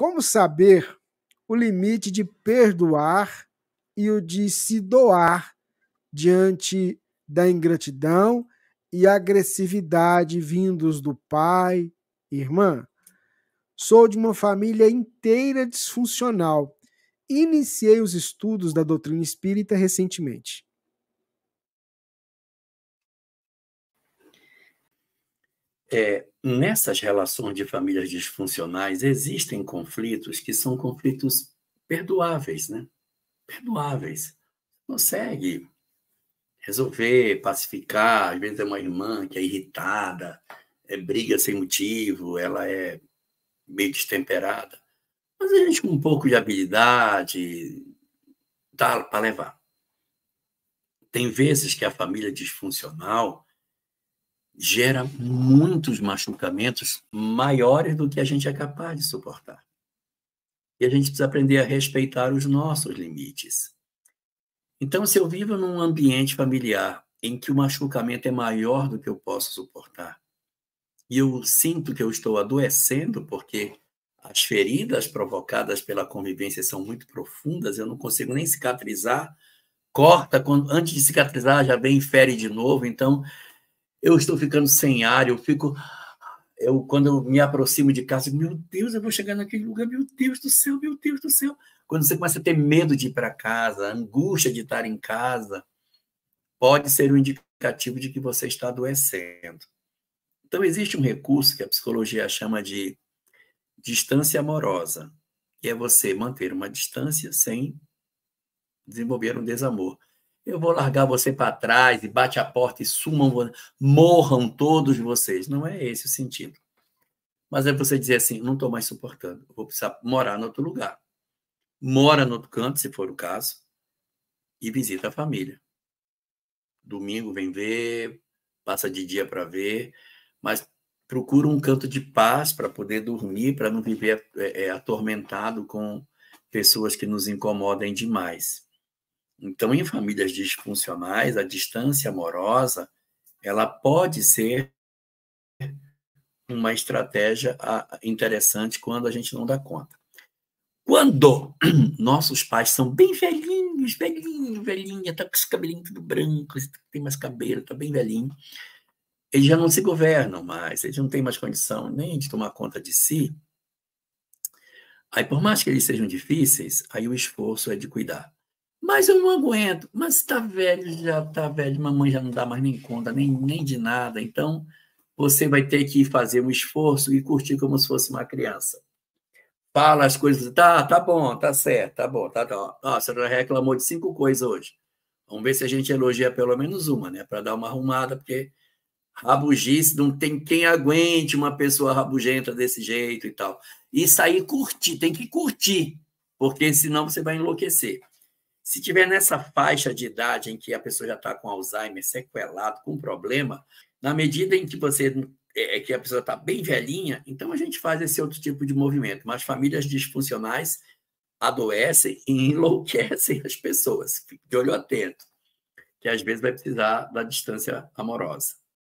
Como saber o limite de perdoar e o de se doar diante da ingratidão e agressividade vindos do pai, irmã? Sou de uma família inteira disfuncional. Iniciei os estudos da doutrina espírita recentemente. É, nessas relações de famílias disfuncionais existem conflitos que são conflitos perdoáveis, né? Perdoáveis. Consegue resolver, pacificar. Às vezes é uma irmã que é irritada, é briga sem motivo, ela é meio destemperada. Mas a gente com um pouco de habilidade dá para levar. Tem vezes que a família disfuncional gera muitos machucamentos maiores do que a gente é capaz de suportar. E a gente precisa aprender a respeitar os nossos limites. Então, se eu vivo num ambiente familiar em que o machucamento é maior do que eu posso suportar, e eu sinto que eu estou adoecendo porque as feridas provocadas pela convivência são muito profundas, eu não consigo nem cicatrizar, corta, quando, antes de cicatrizar já vem e fere de novo, então eu estou ficando sem ar, eu fico. Eu, quando eu me aproximo de casa, meu Deus, eu vou chegar naquele lugar, meu Deus do céu, meu Deus do céu. Quando você começa a ter medo de ir para casa, angústia de estar em casa, pode ser um indicativo de que você está adoecendo. Então, existe um recurso que a psicologia chama de distância amorosa, que é você manter uma distância sem desenvolver um desamor eu vou largar você para trás e bate a porta e sumam, morram todos vocês. Não é esse o sentido. Mas é você dizer assim, não estou mais suportando, vou precisar morar em outro lugar. Mora no outro canto, se for o caso, e visita a família. Domingo vem ver, passa de dia para ver, mas procura um canto de paz para poder dormir, para não viver é, é, atormentado com pessoas que nos incomodem demais. Então, em famílias disfuncionais, a distância amorosa ela pode ser uma estratégia ah, interessante quando a gente não dá conta. Quando nossos pais são bem velhinhos, velhinho, velhinha, tá com esse cabelinho tudo branco, tem mais cabelo, tá bem velhinho, eles já não se governam mais, eles não têm mais condição nem de tomar conta de si. Aí, por mais que eles sejam difíceis, aí o esforço é de cuidar. Mas eu não aguento. Mas está velho, já está velho, mamãe já não dá mais nem conta, nem, nem de nada. Então, você vai ter que fazer um esforço e curtir como se fosse uma criança. Fala as coisas, tá, tá bom, tá certo, tá bom, tá, tá. a senhora reclamou de cinco coisas hoje. Vamos ver se a gente elogia pelo menos uma, né? Para dar uma arrumada, porque rabugice, não tem quem aguente uma pessoa rabugenta desse jeito e tal. E sair curtir, tem que curtir, porque senão você vai enlouquecer. Se tiver nessa faixa de idade em que a pessoa já está com Alzheimer sequelado, com problema, na medida em que você é, é que a pessoa está bem velhinha, então a gente faz esse outro tipo de movimento. Mas famílias disfuncionais adoecem e enlouquecem as pessoas. Fique de olho atento, que às vezes vai precisar da distância amorosa.